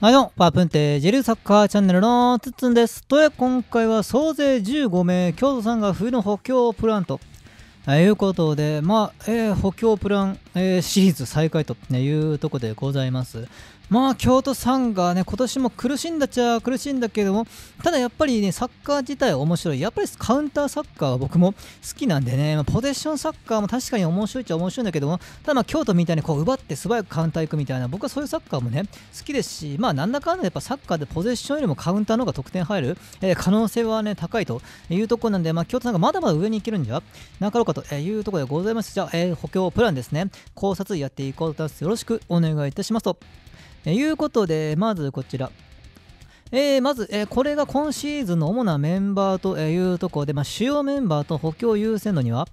はいどうも、パープンテージェルサッカーチャンネルのつっつんです。とえ、今回は総勢15名、京都さんが冬の補強プランと、いうことで、まあ、えー、補強プラン、えー、シリーズ再開というとこでございます。まあ、京都サンガね、今年も苦しんだっちゃ苦しいんだけども、ただやっぱりね、サッカー自体面白い。やっぱりカウンターサッカーは僕も好きなんでね、まあ、ポゼッションサッカーも確かに面白いっちゃ面白いんだけども、ただまあ、京都みたいにこう奪って素早くカウンター行くみたいな、僕はそういうサッカーもね、好きですし、まあ、なんだかんだやっぱサッカーでポゼッションよりもカウンターの方が得点入る、えー、可能性はね、高いというところなんで、まあ、京都サンガまだまだ上に行けるんじゃなかろうかというところでございます。じゃあ、えー、補強プランですね。考察やっていこうと思います。よろしくお願いいたしますと。えいうことで、まずこちら。えー、まず、えー、これが今シーズンの主なメンバーというところで、まあ、主要メンバーと補強優先度には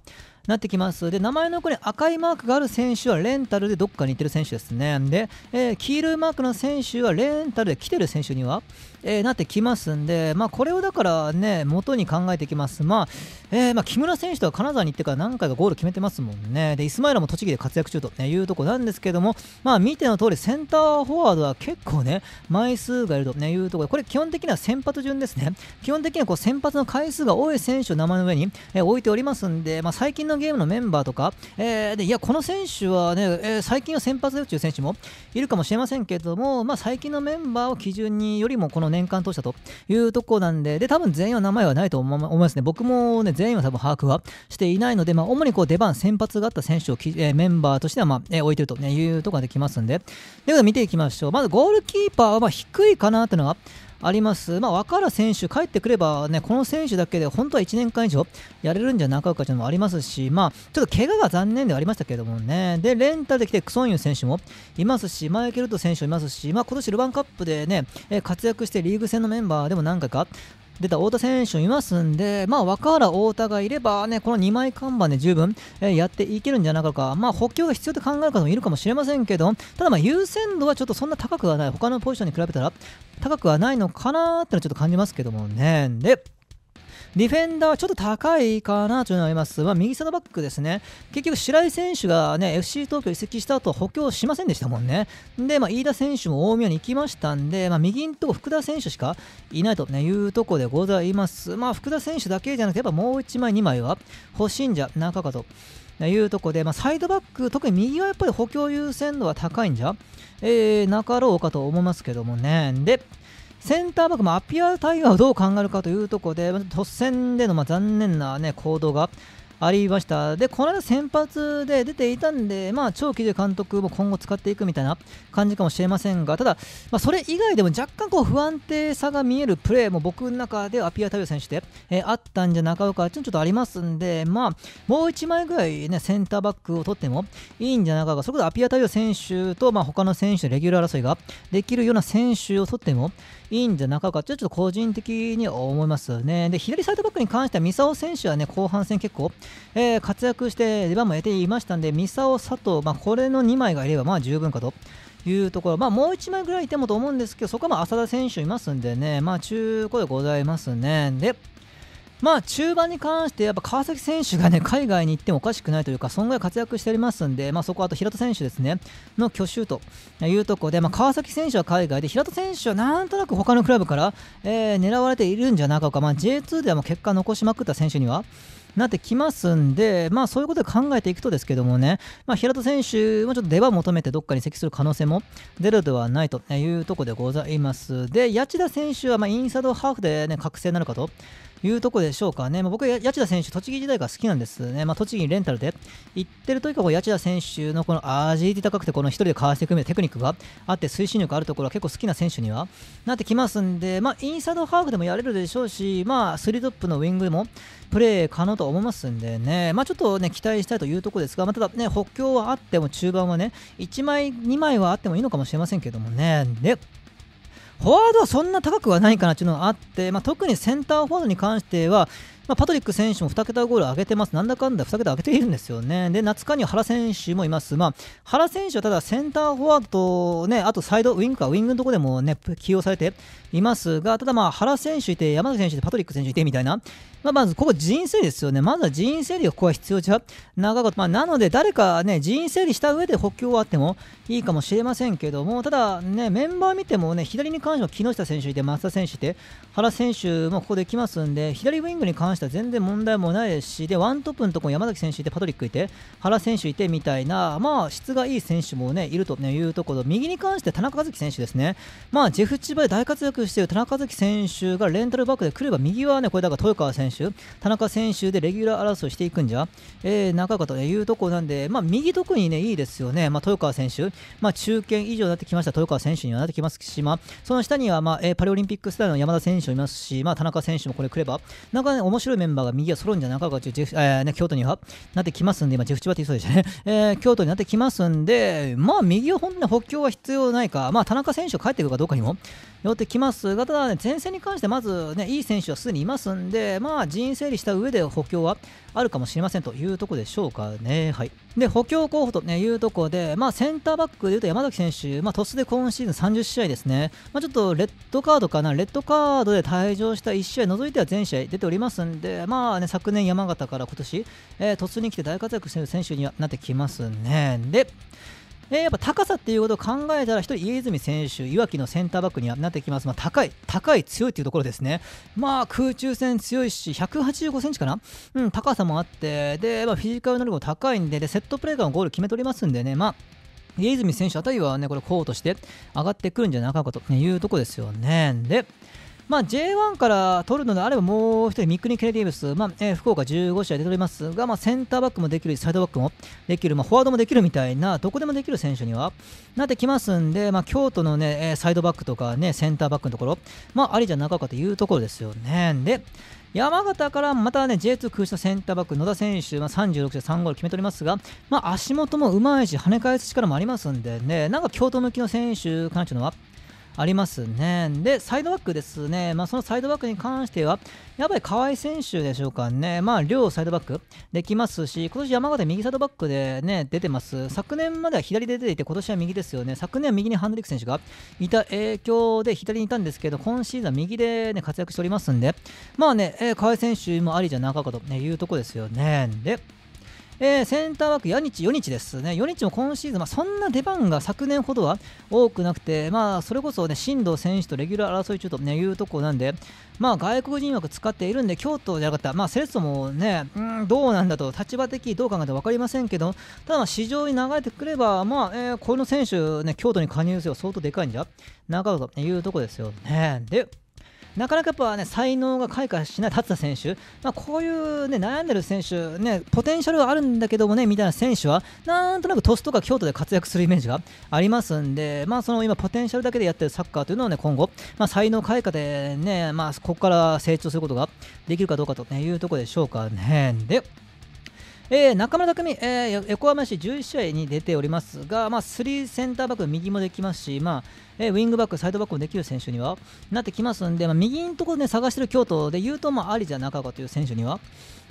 なってきます。で、名前のこに赤いマークがある選手はレンタルでどっかに行ってる選手ですね。で、えー、黄色いマークの選手はレンタルで来てる選手には、えー、なってきますんで、まあ、これをだからね、元に考えていきます。まあ、えー、まあ、木村選手とは金沢に行ってから何回かゴール決めてますもんね。で、イスマイラも栃木で活躍中というとこなんですけども、まあ、見ての通り、センターフォワードは結構ね、枚数がいるというところで、これ基本的には先発順ですね。基本的にはこう先発の回数が多い選手を名の上に、えー、置いておりますんで、まあ、最近のゲームのメンバーとか、えー、でいや、この選手はね、えー、最近は先発で打ちいう選手もいるかもしれませんけども、まあ、最近のメンバーを基準によりも、この年間通したというとこなんで、で、多分全員は名前はないと思いますね。僕もね、全員は多分把握はしていないので、まあ、主にこう出番、先発があった選手をき、えー、メンバーとしては、まあ、えー、置いてるというところができますんで。ということで見ていきましょう。まずゴールキーパーはま低いかなというのは、あります。まあ、若ら選手、帰ってくればね、この選手だけで本当は1年間以上やれるんじゃなかっかというのもありますし、まあ、ちょっと怪我が残念ではありましたけどもね、で、レンタルで来てクソンユン選手もいますし、マイケルト選手もいますし、まあ、今年ルヴァンカップでね、活躍してリーグ戦のメンバーでも何回か出た太田選手いますんで、まあ、若原、太田がいれば、ね、この2枚看板で十分、えやっていけるんじゃなかろうか、まあ、補強が必要と考える方もいるかもしれませんけど、ただま優先度はちょっとそんな高くはない、他のポジションに比べたら高くはないのかなーってのはちょっと感じますけどもね。でディフェンダーはちょっと高いかなというのがあります。まあ、右サイドバックですね。結局、白井選手がね、FC 東京移籍した後補強しませんでしたもんね。で、まあ、飯田選手も大宮に行きましたんで、まあ、右んとこ、福田選手しかいないと、いうとこでございます。まあ、福田選手だけじゃなくて、やっぱもう1枚、2枚は欲しいんじゃなかかと。いうとこで、まあ、サイドバック、特に右はやっぱり補強優先度は高いんじゃ、えー、なかろうかと思いますけどもね。で、センターバック、まあ、アピアタイガーをどう考えるかというところで、突然でのまあ残念な、ね、行動がありました。で、この間先発で出ていたんで、まあ、長期で監督も今後使っていくみたいな感じかもしれませんが、ただ、まあ、それ以外でも若干こう不安定さが見えるプレーも僕の中ではアピアタビオ選手で、えー、あったんじゃなかろうかいうのちょっとありますんで、まあ、もう1枚ぐらいね、センターバックを取ってもいいんじゃなかろうか、それこそアピアタビオ選手と、まあ、他の選手のレギュラー争いができるような選手を取ってもいいんじゃなかろうかってちょっと個人的に思いますね。で、左サイドバックに関しては、ミサオ選手はね、後半戦結構、えー、活躍して出番も得ていましたんで、ミサオ、佐藤、まあ、これの2枚がいればまあ十分かと。いうところ、まあ、もう1枚ぐらいいてもと思うんですけど、そこはまあ浅田選手いますんでね、まあ、中古でございますね。で、まあ、中盤に関してやっぱ川崎選手が、ね、海外に行ってもおかしくないというか、そんぐらい活躍しておりますんで、まあ、そこはあと平田選手ですねの去就というところで、まあ、川崎選手は海外で、平田選手はなんとなく他のクラブから、えー、狙われているんじゃなかか、まあ、J2 ではもう結果残しまくった選手には。なってきますんで、まあそういうことで考えていくとですけどもね、まあ、平田選手もちょっと出番を求めてどっかに移籍する可能性も出るではないというところでございます。で、谷内田選手はまインサイドハーフで、ね、覚醒なのかというとこでしょうかね、まあ、僕は八千田選手、栃木時代が好きなんですね、まあ、栃木にレンタルで行ってるうから八千田選手のこのアジーティ高くて、この1人でかわしていくテクニックがあって、推進力あるところは結構好きな選手にはなってきますんで、まあ、インサイドハーフでもやれるでしょうし、まあ、スリートップのウィングでもプレー可能と思いますんでね、まあ、ちょっとね、期待したいというところですが、まあ、ただね、補強はあっても中盤はね、1枚、2枚はあってもいいのかもしれませんけどもね、で、フォワードはそんな高くはないかなというのがあって、まあ、特にセンターフォワードに関しては、まあ、パトリック選手も2桁ゴール上げてます、なんだかんだ2桁上げているんですよね、で夏間に原選手もいます、まあ、原選手はただセンターフォワードと、ね、あとサイドウィングか、ウィングのところでも、ね、起用されていますが、ただまあ原選手いて、山崎選手いて、パトリック選手いてみたいな、まあ、まずここ人員整理ですよね。まずは人員整理がここは必要じゃ長かまあ、なので誰かね、人員整理した上で補強はあってもいいかもしれませんけども、ただね、メンバー見てもね、左に関しては木下選手いて、松田選手いて、原選手もここできますんで、左ウイングに関しては全然問題もないですし、で、ワントップのところ山崎選手いて、パトリックいて、原選手いてみたいな、まあ、質がいい選手もね、いるというところ、右に関して田中和樹選手ですね。まあ、ジェフ千葉で大活躍している田中和樹選手がレンタルバックで来れば、右はね、これだから豊川選手手、田中選手でレギュラー争いしていくんじゃ、えー、中川というとこなんで、まあ、右特にね、いいですよね。まあ、豊川選手、まあ、中堅以上になってきました豊川選手にはなってきますし、まあ、その下には、まあ、えー、パリオリンピックスタイルの山田選手もいますし、まあ、田中選手もこれ来れば、なんかね、面白いメンバーが右は揃うんじゃ、中川か。えー、ね、京都にはなってきますんで、今、ジェフチバって言いそうでしたね。えー、京都になってきますんで、まあ、右は本当に補強は必要ないか、まあ、田中選手帰ってくるかどうかにもよってきますが、ただね、前線に関してまずね、いい選手はすでにいますんで、まあ、まあ、人員整理した上で補強はあるかもしれませんというところでしょうかね。はい、で補強候補と、ね、いうところで、まあ、センターバックでいうと山崎選手、まあ、突で今シーズン30試合ですね、まあ、ちょっとレッドカードかな、レッドカードで退場した1試合除いては全試合出ておりますんで、まあね、昨年山形から今年、えー、突に来て大活躍している選手にはなってきますね。でえー、やっぱ高さっていうことを考えたら、1人、家泉選手、いわきのセンターバックにはなってきます、まあ、高い、高い、強いというところですね、まあ、空中戦強いし、185センチかな、うん、高さもあって、でまあ、フィジカル能力も高いんでで、セットプレーからゴール決めておりますんでね、まあ家泉選手あたりはね、これ、候補として上がってくるんじゃなかかというところですよね。で、まあ、J1 から取るのであればもう1人、ミックニケネディーブス、まあえー、福岡15試合出ておりますが、まあ、センターバックもできるサイドバックもできる、まあ、フォワードもできるみたいな、どこでもできる選手にはなってきますんで、まあ、京都の、ね、サイドバックとか、ね、センターバックのところ、まあ、ありじゃなかったというところですよね。で山形からまたね J2 空したセンターバック野田選手、まあ、36で3ゴール決めておりますが、まあ、足元もうまいし跳ね返す力もありますんでねなんか京都向きの選手かなというのはありますね。で、サイドバックですね、まあ、そのサイドバックに関しては、やっぱり河合選手でしょうかね、まあ、両サイドバックできますし、今年山形右サイドバックでね、出てます。昨年までは左で出ていて、今年は右ですよね。昨年は右にハンドリック選手がいた影響で左にいたんですけど、今シーズンは右で、ね、活躍しておりますんで、まあね、えー、河合選手もありじゃなかったというとこですよね。で、えー、センターバック、ヤニチ、ヨニチですね、ヨニチも今シーズン、まあ、そんな出番が昨年ほどは多くなくて、まあ、それこそね、進藤選手とレギュラー争い中と、ね、いうとこなんで、まあ、外国人枠使っているんで、京都じゃなかった、まあ、セレッソもね、うん、どうなんだと、立場的どう考えても分かりませんけど、ただ、市場に流れてくれば、まあ、えー、この選手、ね、京都に加入すれば相当でかいんじゃなかろうというとこですよね。で、なかなかやっぱね才能が開花しない立田選手、まあ、こういうね悩んでる選手、ね、ポテンシャルはあるんだけどもねみたいな選手はなんとなく鳥栖とか京都で活躍するイメージがありますんで、まあ、その今、ポテンシャルだけでやってるサッカーというのをね今後、まあ、才能開花でね、まあ、ここから成長することができるかどうかというところでしょうかね。でえー、中村匠えー、横浜市11試合に出ておりますが、まあ、3センターバック、右もできますし、まあウィングバック、サイドバックもできる選手にはなってきますんで、まあ、右のところ、ね、探している京都で言うと、まあ、ありじゃなかかという選手には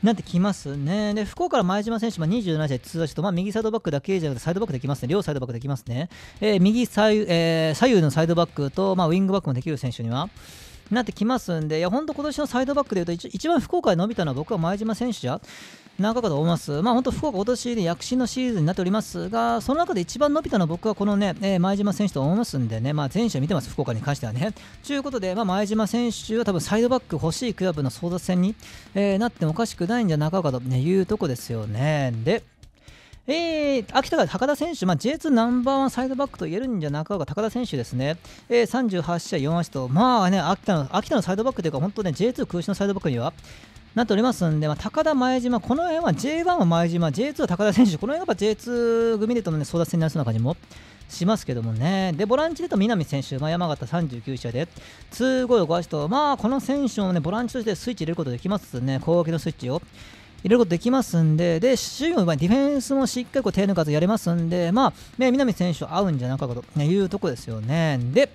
なってきますね。で、福岡の前島選手、まあ、27試合通打と、まあ、右サイドバックだけじゃなくて、サイドバックできますね、両サイドバックできますね、えー、右左右,、えー、左右のサイドバックと、まあ、ウィングバックもできる選手には。なってきますんで、いや、ほんと今年のサイドバックでいうと一、番福岡で伸びたのは僕は前島選手じゃなかと思います。まあ、本当福岡今年で躍進のシーズンになっておりますが、その中で一番伸びたのは僕はこのね、えー、前島選手と思いますんでね、まあ、前者見てます、福岡に関してはね。ということで、まあ、前島選手は多分サイドバック欲しいクラブの争奪戦に、えー、なってもおかしくないんじゃなかろうかと、ね、いうとこですよね。で、えー、秋田が高田選手、まあ、J2 ナンバーワンサイドバックと言えるんじゃなかろうか、高田選手ですね、えー、38試合4アシスト、まあね、秋田の秋田のサイドバックというか、本当ね、J2 空手のサイドバックには、なっておりますんで、まあ、高田、前島、この辺は J1 は前島、J2 は高田選手、この辺がやっぱ J2 組でとの、ね、争奪戦になりそうな感じもしますけどもね、でボランチでと南選手、まあ、山形39試合で、2ゴール5アシスト、まあ、この選手もねボランチとしてスイッチ入れることできますね、攻撃のスイッチを。いることできますんで、で、守備の場合、ディフェンスもしっかりこう手抜かずやれますんで、まあ、ね、南選手と合うんじゃなかというとこですよね。で、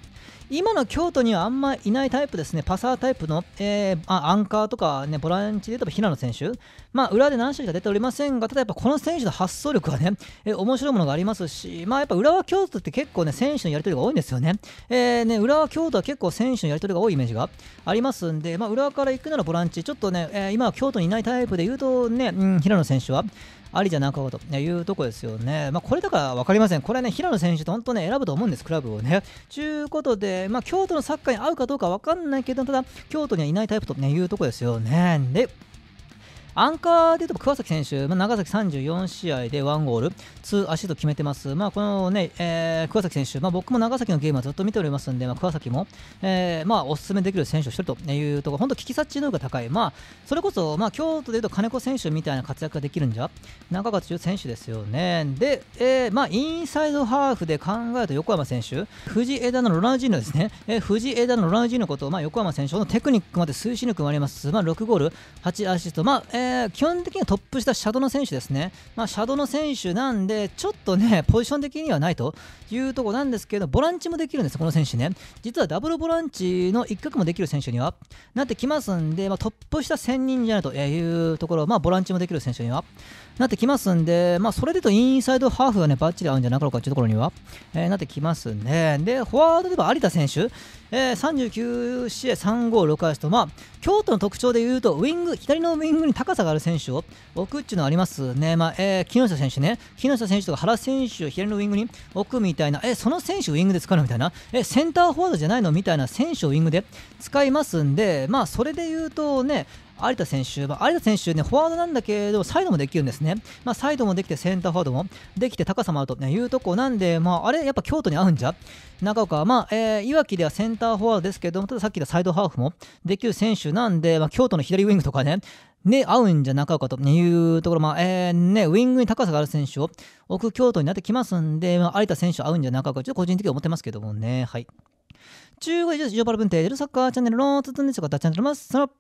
今の京都にはあんまいないタイプですね、パサータイプの、えー、アンカーとか、ね、ボランチで言えば平野選手、まあ、裏で何種しか出ておりませんが、ただやっぱこの選手の発想力はね、えー、面白いものがありますし、まあ、やっぱ浦和京都って結構ね、選手のやり取りが多いんですよね。えー、ね浦和京都は結構選手のやり取りが多いイメージがありますんで、まあ、浦和から行くならボランチ、ちょっとね、えー、今は京都にいないタイプで言うとね、うん、平野選手は、ありじゃなかというとこですよね。まあ、これだから分かりません。これね、平野選手と本当ね、選ぶと思うんです、クラブをね。ちゅうことで、まあ、京都のサッカーに合うかどうか分かんないけど、ただ、京都にはいないタイプと、ね、いうとこですよね。で、アンカーで言うと桑崎選手、まあ、長崎34試合で1ゴール、2アシスト決めてます、まあ、このね、えー、桑崎選手、まあ、僕も長崎のゲームはずっと見ておりますんで、まあ、桑崎も、えーまあ、おすすめできる選手をしてるというところ、本当、聞き察知能が高い、まあ、それこそ、まあ、京都でいうと金子選手みたいな活躍ができるんじゃ、中川中選手ですよね。で、えーまあ、インサイドハーフで考えると横山選手、藤枝のロナウジーノですね、えー、藤枝のロナウジーノこと、まあ、横山選手のテクニックまで推進力もあります、まあ、6ゴール、8アシスト、まあえーえ基本的にはトップ下、シャドウの選手ですね、まあ、シャドウの選手なんで、ちょっとね、ポジション的にはないというとこなんですけど、ボランチもできるんです、この選手ね。実はダブルボランチの一角もできる選手にはなってきますんで、まあ、トップ下1000人じゃないというところ、まあ、ボランチもできる選手にはなってきますんで、まあ、それでとインサイドハーフがね、バッチリ合うんじゃなかろうかというところには、えー、なってきますね。で、フォワードでは有田選手、えー、39試合3 5、6 8と、まあ、京都の特徴でいうと、ウィング、左のウィングに高さがある選手を置くっていうのはありますね。まあ、えー、木下選手ね、木下選手とか原選手を左のウイングに置くみたいな、えその選手ウイングで使うのみたいな、えセンターフォワードじゃないのみたいな選手をウイングで使いますんで、まあ、それで言うとね、有田選手、まあ、有田選手ね、フォワードなんだけど、サイドもできるんですね。まあ、サイドもできて、センターフォワードもできて、高さもあると、いうとこなんで、まあ、あれ、やっぱ京都に合うんじゃ中岡は、まあ、えー、いわきではセンターフォワードですけども、たださっき言ったサイドハーフもできる選手なんで、まあ、京都の左ウイングとかね、ね、合うんじゃなかというところ、まあ、えー、ね、ウイングに高さがある選手を置く京都になってきますんで、まあ、有田選手合うんじゃなかかちょっと個人的に思ってますけどもね、はい。中国以上、ジオパル分帝、テージサッカーチャンネルのツつんでしょうか、チャンネルます。さよ